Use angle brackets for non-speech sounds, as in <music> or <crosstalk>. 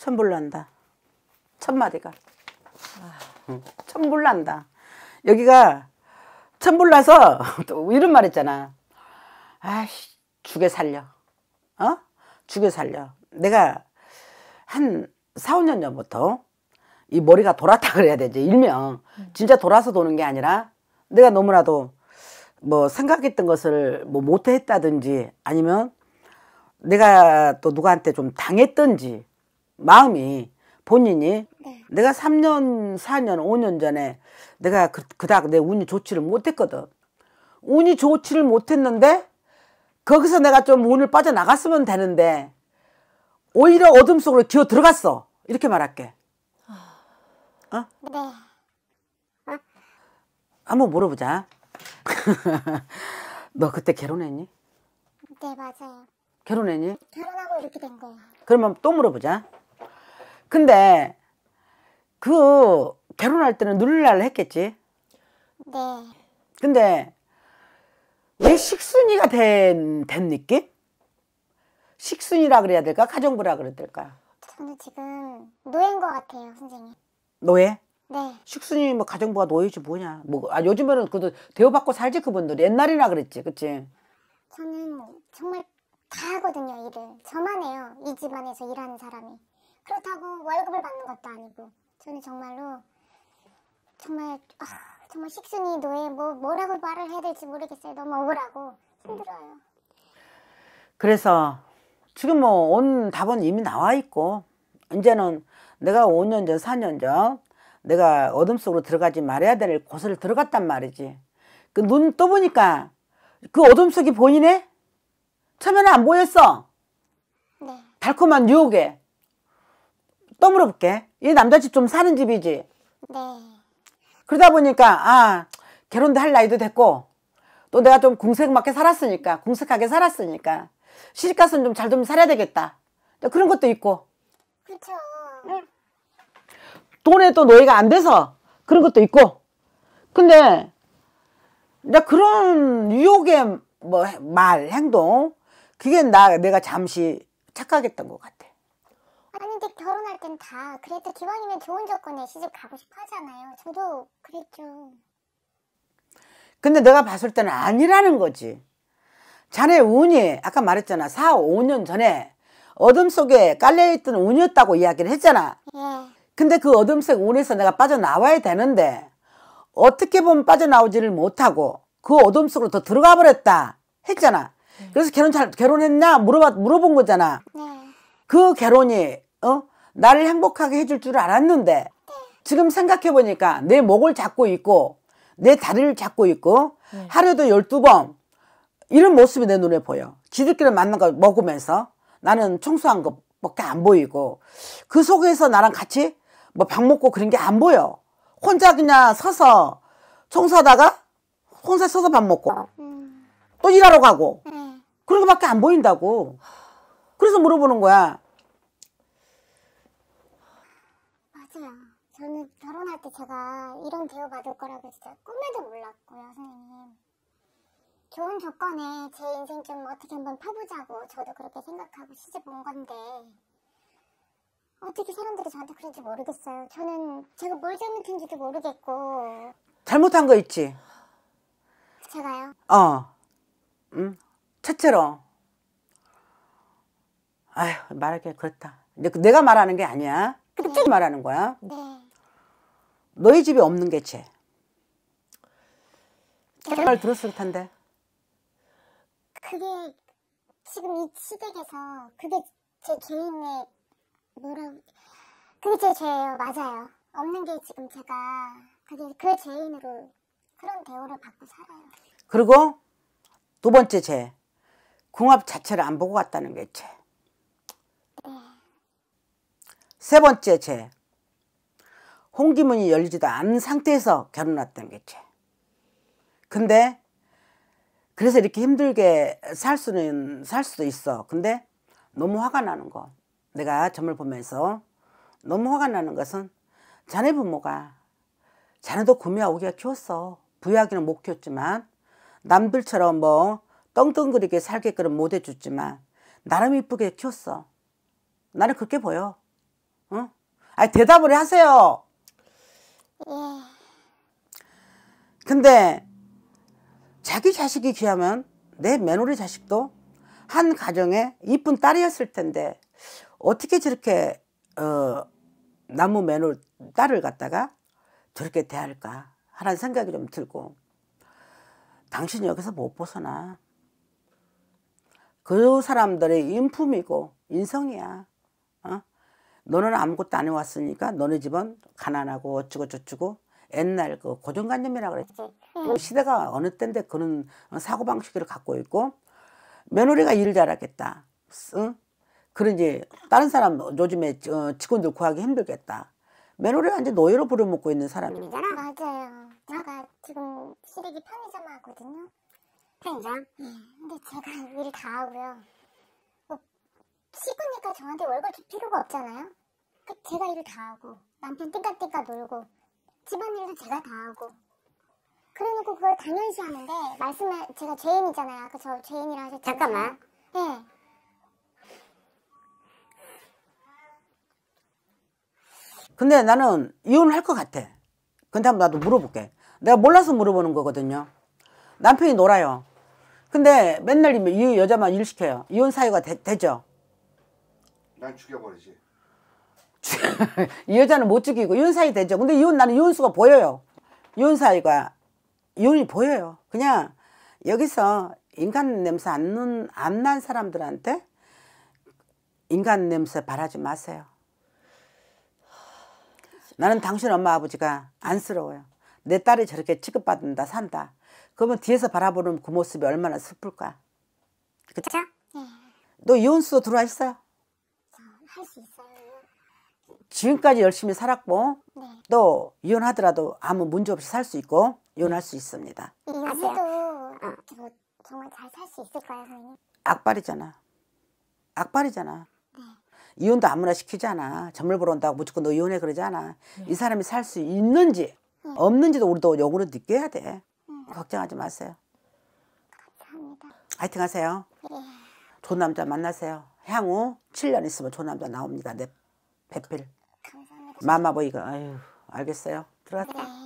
천불 난다. 천 마리가. 아. 천불 난다. 여기가 천불 나서 <laughs> 또 이런 말 했잖아. 아씨, 죽여 살려. 어? 죽여 살려. 내가 한 4, 5년 전부터 이 머리가 돌았다 <laughs> 그래야 되지. 일명. 음. 진짜 돌아서 도는 게 아니라 내가 너무나도 뭐 생각했던 것을 뭐 못했다든지 아니면 내가 또 누구한테 좀 당했던지 마음이 본인이 네. 내가 3년, 4년, 5년 전에 내가 그, 그닥 내 운이 좋지를 못했거든. 운이 좋지를 못했는데 거기서 내가 좀 운을 빠져나갔으면 되는데 오히려 어둠 속으로 기어 들어갔어. 이렇게 말할게. 어? 네. 어? 한번 물어보자. <laughs> 너 그때 결혼했니? 네, 맞아요. 결혼했니? 결혼하고 이렇게 된거야 그러면 또 물어보자. 근데 그 결혼할 때는 누 눌날 했겠지? 네. 근데 왜 식순이가 된, 됩니까? 식순이라 그래야 될까? 가정부라 그래야 될까? 저는 지금 노예인 것 같아요, 선생님. 노예? 네. 식순이 뭐 가정부가 노예지 뭐냐. 뭐, 아, 요즘에는 그래도 대우받고 살지, 그분들. 옛날이라 그랬지, 그치? 저는 뭐 정말 다 하거든요, 일을. 저만 해요, 이 집안에서 일하는 사람이. 그렇다고 월급을 받는 것도 아니고 저는 정말로 정말 아, 정말 식순이 노예 뭐 뭐라고 말을 해야 될지 모르겠어요. 너무 억울하고 힘들어요. 그래서 지금 뭐 온 답은 이미 나와 있고 이제는 내가 5년 전, 4년 전 내가 어둠 속으로 들어가지 말아야 될 곳을 들어갔단 말이지. 그 눈 떠보니까 그 어둠 속이 보이네? 처음에는 안 보였어. 네. 달콤한 유혹에. 또 물어볼게. 이 남자 집 좀 사는 집이지? 네. 그러다 보니까 아 결혼도 할 나이도 됐고 또 내가 좀 궁색맞게 살았으니까 궁색하게 살았으니까 시집가서는 좀 잘좀 좀 살아야 되겠다. 그런 것도 있고. 그렇죠. 돈에 또 노예가 안 돼서 그런 것도 있고. 근데 나 그런 유혹의 뭐 말 행동 그게 나 내가 잠시 착각했던 것 같아. 아니 근데 결혼할 땐 다 그래도 기왕이면 좋은 조건에 시집 가고 싶어 하잖아요. 저도 그랬죠. 근데 내가 봤을 때는 아니라는 거지. 자네 운이 아까 말했잖아. 4, 5년 전에 어둠 속에 깔려있던 운이었다고 이야기를 했잖아. 예. 근데 그 어둠 속 운에서 내가 빠져나와야 되는데 어떻게 보면 빠져나오지를 못하고 그 어둠 속으로 더 들어가 버렸다 했잖아. 그래서 결혼 잘 결혼했냐 물어봐 물어본 거잖아. 네. 그 결혼이 어? 나를 행복하게 해줄 줄 알았는데 지금 생각해보니까 내 목을 잡고 있고 내 다리를 잡고 있고 네. 하루에도 12번 이런 모습이 내 눈에 보여. 지들끼리 만난 걸 먹으면서 나는 청소한 것밖에 안 보이고 그 속에서 나랑 같이 뭐 밥 먹고 그런 게 안 보여. 혼자 그냥 서서 청소하다가 혼자 서서 밥 먹고 음. 또 일하러 가고 네. 그런 거밖에 안 보인다고. 그래서 물어보는 거야. 저는 결혼할 때 제가 이런 대우받을 거라고 진짜 꿈에도 몰랐고요, 선생님. 좋은 조건에 제 인생 좀 어떻게 한번 파보자고 저도 그렇게 생각하고 시집 온 건데 어떻게 사람들이 저한테 그런지 모르겠어요. 저는 제가 뭘 잘못했는지도 모르겠고 잘못한 거 있지? 제가요? 어. 응? 첫째로 아휴 말하기 그렇다. 내가 말하는 게 아니야. 갑자기 네. 말하는 거야. 네. 너희 집에 없는 게 죄. 말 들었을 텐데. 그게 지금 이 시댁에서 그게 제 개인의 뭐라 그게 제 죄예요. 맞아요. 없는 게 지금 제가 그게 그 죄인으로 그런 대우를 받고 살아요. 그리고 두 번째 죄. 궁합 자체를 안 보고 갔다는 게 죄. 네. 세 번째 죄. 홍기문이 열리지도 않은 상태에서 결혼했던 거지. 근데 그래서 이렇게 힘들게 살 수는 살 수도 있어. 근데 너무 화가 나는 거. 내가 점을 보면서 너무 화가 나는 것은 자네 부모가 자네도 구미야 오기가 키웠어. 부유하기는 못 키웠지만 남들처럼 뭐 떵떵거리게 살게끔 못 해줬지만 나름 이쁘게 키웠어. 나는 그렇게 보여. 응? 아니 대답을 하세요. 근데 자기 자식이 귀하면 내 며느리 자식도 한 가정에 이쁜 딸이었을 텐데 어떻게 저렇게 어, 나무 며느리 딸을 갖다가 저렇게 대할까 하는 생각이 좀 들고 당신 여기서 못 벗어나 그 사람들의 인품이고 인성이야 너는 아무것도 안 해왔으니까 너네 집은 가난하고 어쩌고 저쩌고 옛날 그 고정관념이라 그랬지. 그 시대가 어느 때인데 그런 사고방식을 갖고 있고 며느리가 일을 잘하겠다. 응? 그런 이제 다른 사람 요즘에 어, 직원들 구하기 힘들겠다. 며느리가 이제 노예로 부려먹고 있는 사람이잖아. 맞아요. 제가 아. 지금 시댁이 편의점 하거든요. 편의점? 네. 근데 제가 <laughs> 일다 하고요. 뭐, 아내가 저한테 월급 줄 필요가 없잖아요. 그니까 제가 일을 다 하고 남편 띵까띵까 놀고 집안일도 제가 다 하고 그러놓고 그러니까 그걸 당연시하는데 말씀에 제가 죄인이잖아요. 아까 그 저 죄인이라 하셨죠. 잠깐만. 네. 근데 나는 이혼할 것 같아. 근데 한번 나도 물어볼게. 내가 몰라서 물어보는 거거든요. 남편이 놀아요. 근데 맨날 이 여자만 일시켜요. 이혼 사유가 되, 죠난 죽여버리지. <laughs> 이 여자는 못 죽이고 이 사이 되죠. 근데 이 나는 이수가 보여요. 이 사이가 이이 보여요. 그냥 여기서 인간 냄새 안난안 사람들한테 인간 냄새 바라지 마세요. 나는 당신 엄마 아버지가 안쓰러워요. 내 딸이 저렇게 취급받는다 산다. 그러면 뒤에서 바라보는 그 모습이 얼마나 슬플까. 그쵸? 네. 너 이혼수도 들어와 있어요. 할수 있어요. 지금까지 열심히 살았고 네. 또 이혼하더라도 아무 문제 없이 살 수 있고 이혼할 수 있습니다. 이혼해도 네, 어. 뭐 정말 잘 살 수 있을까요, 선생님? 악발이잖아. 악발이잖아. 네. 이혼도 아무나 시키지 아 점을 보러 온다고 무조건 너 이혼해 그러지 아 네. 이 사람이 살 수 있는지 네. 없는지도 우리도 역으로 느껴야 돼. 음. 걱정하지 마세요. 감사합니다. 화이팅 하세요. 네. 좋은 남자 만나세요. 향후 7년 있으면 조남자 나옵니다. 내 배필. 마마보이가 아유 알겠어요. 들어가.